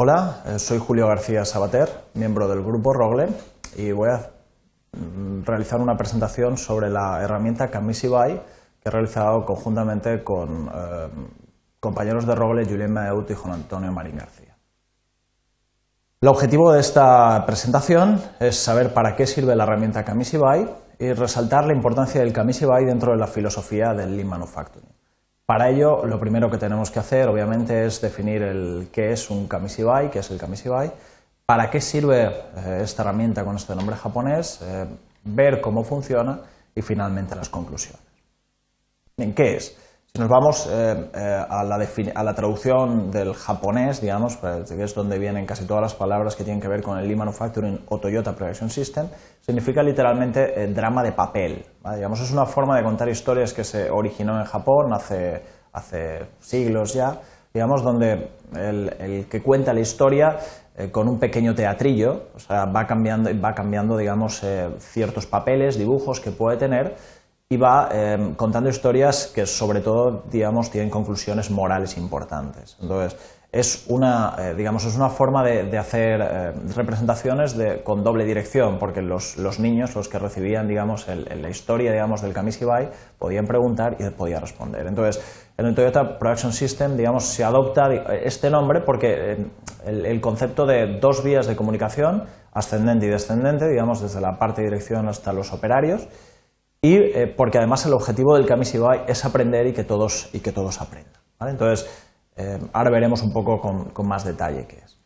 Hola, eh, soy Julio García Sabater, miembro del grupo Rogle, y voy a mm, realizar una presentación sobre la herramienta Camisibay que he realizado conjuntamente con eh, compañeros de Rogle, Julián Maeut y Juan Antonio Marín García. El objetivo de esta presentación es saber para qué sirve la herramienta Camisibay y resaltar la importancia del Camisibay dentro de la filosofía del Lean Manufacturing. Para ello, lo primero que tenemos que hacer, obviamente, es definir el, qué es un kamishibai, qué es el kamishibai, para qué sirve eh, esta herramienta con este nombre japonés, eh, ver cómo funciona y finalmente las conclusiones. ¿En qué es? Si nos vamos eh, eh, a, la traducción del japonés, digamos, pues, que es donde vienen casi todas las palabras que tienen que ver con el e-manufacturing o Toyota Production System, significa literalmente eh, drama de papel. Digamos, es una forma de contar historias que se originó en Japón hace, siglos ya, digamos, donde el, que cuenta la historia con un pequeño teatrillo, o sea, va cambiando, va cambiando ciertos papeles, dibujos que puede tener y va em, contando historias que sobre todo, digamos, tienen conclusiones morales importantes. Entonces, es una, eh, digamos, es una forma de, hacer em, representaciones de, con doble dirección, porque los, los, niños, los que recibían, digamos, la historia, digamos, del Kamishibai, podían preguntar y podía responder. Entonces, en el Toyota Production System, digamos, se adopta este nombre porque em, el, concepto de dos vías de comunicación, ascendente y descendente, digamos, desde la parte de dirección hasta los operarios, y eh, porque además el objetivo del Kamishibai es aprender y que todos, y que todos aprendan. Entonces, eh, ahora veremos un poco con, más detalle qué es.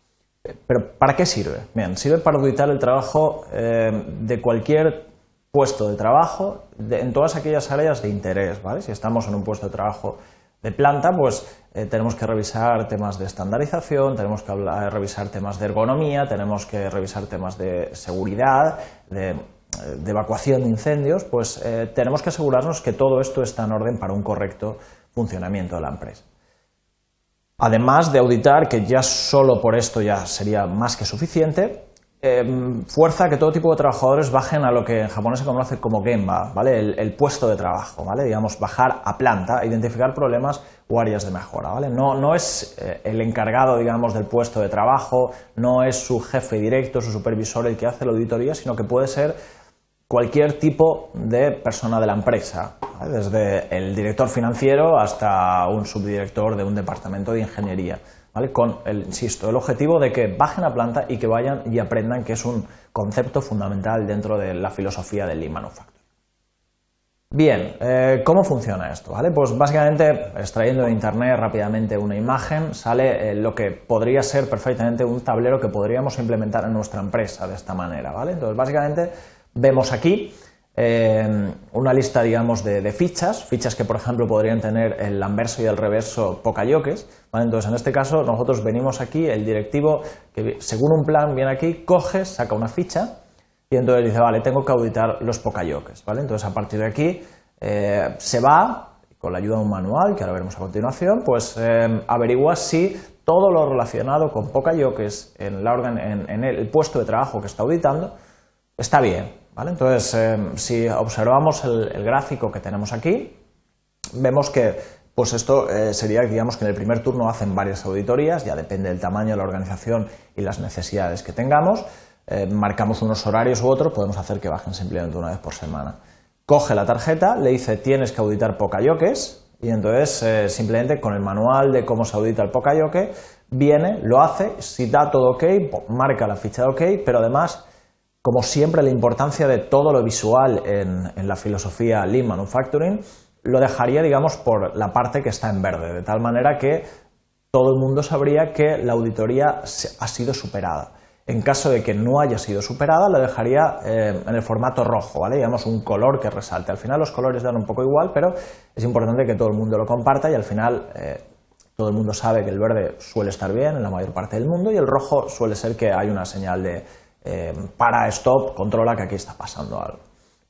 Eh, pero, ¿para qué sirve? Bien, sirve para auditar el trabajo de cualquier puesto de trabajo en todas aquellas áreas de interés. Si estamos en un puesto de trabajo de planta, pues tenemos que revisar temas de estandarización, tenemos que revisar temas de ergonomía, tenemos que revisar temas de seguridad, de eh, de evacuación de incendios, pues eh, tenemos que asegurarnos que todo esto está en orden para un correcto funcionamiento de la empresa. Además de auditar, que ya solo por esto ya sería más que suficiente, em, fuerza que todo tipo de trabajadores bajen a lo que en japonés se conoce como genba, ¿vale? El, puesto de trabajo, ¿vale? Digamos, bajar a planta, identificar problemas o áreas de mejora, ¿vale? No, es eh, el encargado, digamos, del puesto de trabajo, no es su jefe directo, su supervisor el que hace la auditoría, sino que puede ser cualquier tipo de persona de la empresa, desde el director financiero hasta un subdirector de un departamento de ingeniería, ¿vale? con, el, insisto, el objetivo de que bajen a planta y que vayan y aprendan que es un concepto fundamental dentro de la filosofía del Lean Manufacturing. Bien, eh, ¿cómo funciona esto? ¿Vale? Pues básicamente, extrayendo de internet rápidamente una imagen, sale eh, lo que podría ser perfectamente un tablero que podríamos implementar en nuestra empresa de esta manera. ¿vale? Entonces, básicamente, Vemos aquí eh, una lista, digamos, de, fichas, fichas que, por ejemplo, podrían tener el anverso y el reverso pocayoques. Entonces, en este caso, nosotros venimos aquí, el directivo, que según un plan viene aquí, coge, saca una ficha y entonces dice, vale, tengo que auditar los pocayoques. ¿vale? Entonces, a partir de aquí, eh, se va, con la ayuda de un manual, que ahora veremos a continuación, pues eh, averigua si todo lo relacionado con pocayoques en, la en, en el puesto de trabajo que está auditando está bien entonces, em, si observamos el, gráfico que tenemos aquí, vemos que pues esto eh, sería, digamos, que en el primer turno hacen varias auditorías, ya depende del tamaño de la organización y las necesidades que tengamos. Eh, marcamos unos horarios u otros, podemos hacer que bajen simplemente una vez por semana. Coge la tarjeta, le dice tienes que auditar Pocayoques, y entonces eh, simplemente con el manual de cómo se audita el yoke viene, lo hace, si da todo ok, marca la ficha de ok, pero además como siempre, la importancia de todo lo visual en, la filosofía Lean Manufacturing lo dejaría, digamos, por la parte que está en verde, de tal manera que todo el mundo sabría que la auditoría ha sido superada. En caso de que no haya sido superada, lo dejaría eh, en el formato rojo, ¿vale? Digamos un color que resalte. Al final los colores dan un poco igual, pero es importante que todo el mundo lo comparta y al final eh, todo el mundo sabe que el verde suele estar bien en la mayor parte del mundo y el rojo suele ser que hay una señal de, eh, para, stop, controla que aquí está pasando algo.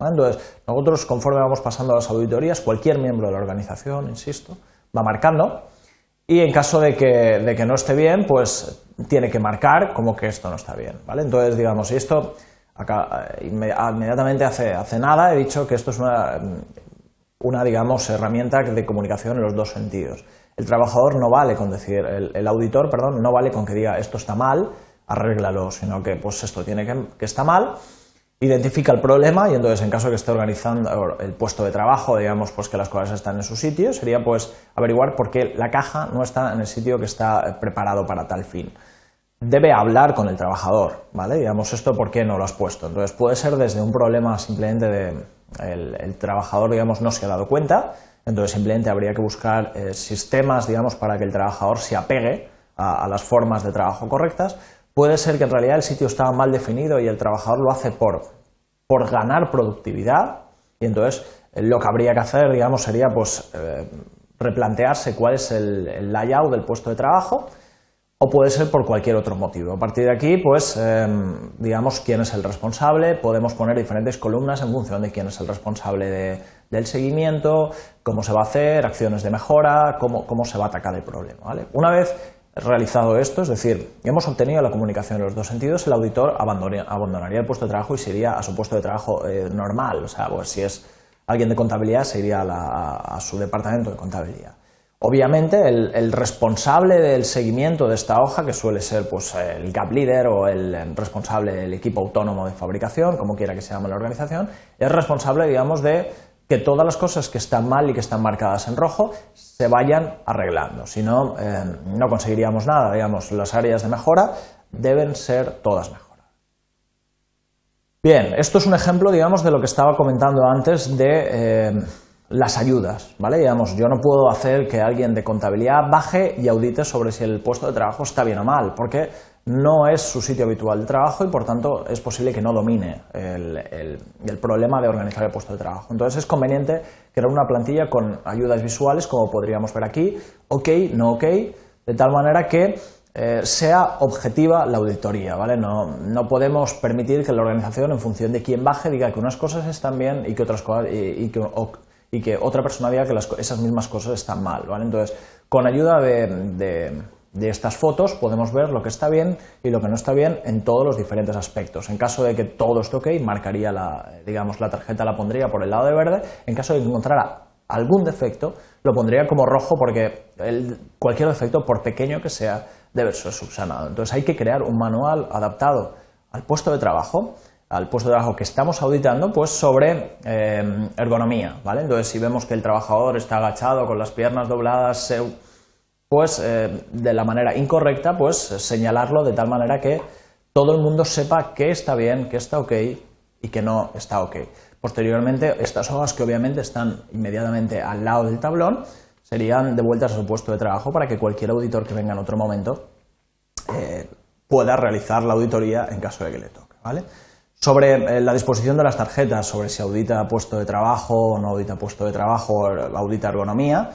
Entonces, nosotros conforme vamos pasando a las auditorías, cualquier miembro de la organización, insisto, va marcando y en caso de que, no esté bien, pues tiene que marcar como que esto no está bien. ¿vale? Entonces, digamos, esto acá, eh, inmediatamente hace, nada he dicho que esto es una, una, digamos, herramienta de comunicación en los dos sentidos. El trabajador no vale con decir, el auditor, perdón, no vale con que diga esto está mal, arréglalo, sino que pues esto tiene que, que está mal, identifica el problema y entonces en caso que esté organizando el puesto de trabajo, digamos pues que las cosas están en su sitio, sería pues averiguar por qué la caja no está en el sitio que está eh, preparado para tal fin. Debe hablar con el trabajador, ¿vale? Digamos esto por qué no lo has puesto. Entonces puede ser desde un problema simplemente de el, el trabajador, digamos, no se ha dado cuenta, entonces simplemente habría que buscar eh, sistemas, digamos, para que el trabajador se apegue a las formas de trabajo correctas Puede ser que en realidad el sitio estaba mal definido y el trabajador lo hace por, por ganar productividad y entonces eh, lo que habría que hacer, digamos, sería pues eh, replantearse cuál es el, layout del puesto de trabajo o puede ser por cualquier otro motivo. A partir de aquí, pues, em, digamos, quién es el responsable, podemos poner diferentes columnas en función de quién es el responsable del seguimiento, cómo se va a hacer, acciones de mejora, cómo, cómo se va a atacar el problema. Una vez realizado esto, es decir, hemos obtenido la comunicación en los dos sentidos, el auditor abandonaría el puesto de trabajo y se iría a su puesto de trabajo eh, normal, o sea, pues si es alguien de contabilidad se iría a, su departamento de contabilidad. Obviamente, el, responsable del seguimiento de esta hoja, que suele ser pues, el gap leader o el responsable del equipo autónomo de fabricación, como quiera que se llame la organización, es responsable, digamos, de que todas las cosas que están mal y que están marcadas en rojo se vayan arreglando. Si no, eh, no conseguiríamos nada. Digamos, las áreas de mejora deben ser todas mejoras. Bien, esto es un ejemplo, digamos, de lo que estaba comentando antes de eh, las ayudas, ¿vale? Digamos, yo no puedo hacer que alguien de contabilidad baje y audite sobre si el puesto de trabajo está bien o mal, porque no es su sitio habitual de trabajo y por tanto es posible que no domine el, el, problema de organizar el puesto de trabajo. Entonces es conveniente crear una plantilla con ayudas visuales como podríamos ver aquí, ok, no ok, de tal manera que eh, sea objetiva la auditoría, ¿vale? No, no, podemos permitir que la organización en función de quién baje diga que unas cosas están bien y que otras cosas y, que, y que, otra persona diga que esas mismas cosas están mal, ¿vale? Entonces con ayuda de de estas fotos podemos ver lo que está bien y lo que no está bien en todos los diferentes aspectos. En caso de que todo esté ok, marcaría la, digamos, la tarjeta la pondría por el lado de verde. En caso de que encontrara algún defecto, lo pondría como rojo porque cualquier defecto, por pequeño que sea, debe ser subsanado. Entonces hay que crear un manual adaptado al puesto de trabajo al puesto de trabajo que estamos auditando, pues sobre eh, ergonomía, ¿vale? Entonces, si vemos que el trabajador está agachado con las piernas dobladas, pues eh, de la manera incorrecta, pues señalarlo de tal manera que todo el mundo sepa que está bien, que está ok y que no está ok. Posteriormente, estas hojas que obviamente están inmediatamente al lado del tablón serían devueltas a su puesto de trabajo para que cualquier auditor que venga en otro momento eh, pueda realizar la auditoría en caso de que le toque. ¿vale? Sobre eh, la disposición de las tarjetas, sobre si audita puesto de trabajo o no audita puesto de trabajo, audita ergonomía,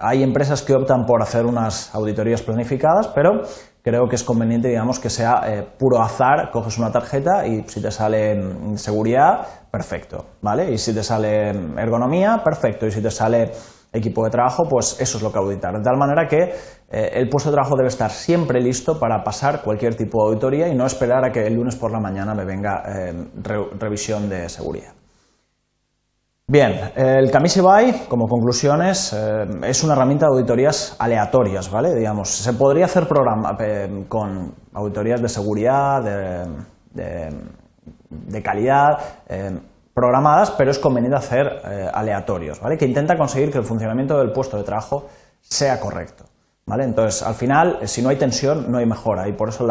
hay empresas que optan por hacer unas auditorías planificadas, pero creo que es conveniente, digamos, que sea eh, puro azar, coges una tarjeta y si te sale seguridad, perfecto, ¿vale? Y si te sale ergonomía, perfecto, y si te sale equipo de trabajo, pues eso es lo que auditar. De tal manera que eh, el puesto de trabajo debe estar siempre listo para pasar cualquier tipo de auditoría y no esperar a que el lunes por la mañana me venga eh, revisión de seguridad. Bien, el Camise como conclusiones, eh, es una herramienta de auditorías aleatorias, ¿vale? Digamos, se podría hacer programa, eh, con auditorías de seguridad, de, calidad, eh, programadas, pero es conveniente hacer aleatorios, ¿vale? Que intenta conseguir que el funcionamiento del puesto de trabajo sea correcto. Entonces, al final, si no hay tensión, no hay mejora y por eso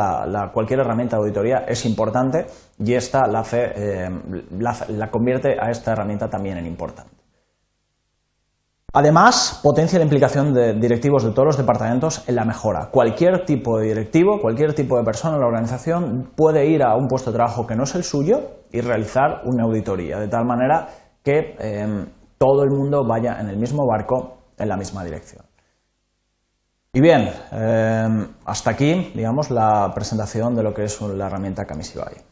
cualquier herramienta de auditoría es importante y esta eh, la, convierte a esta herramienta también en importante. Además, potencia la implicación de directivos de todos los departamentos en la mejora. Cualquier tipo de directivo, cualquier tipo de persona en la organización puede ir a un puesto de trabajo que no es el suyo y realizar una auditoría, de tal manera que eh, todo el mundo vaya en el mismo barco, en la misma dirección. Y bien, eh, hasta aquí, digamos, la presentación de lo que es la herramienta Camisibai.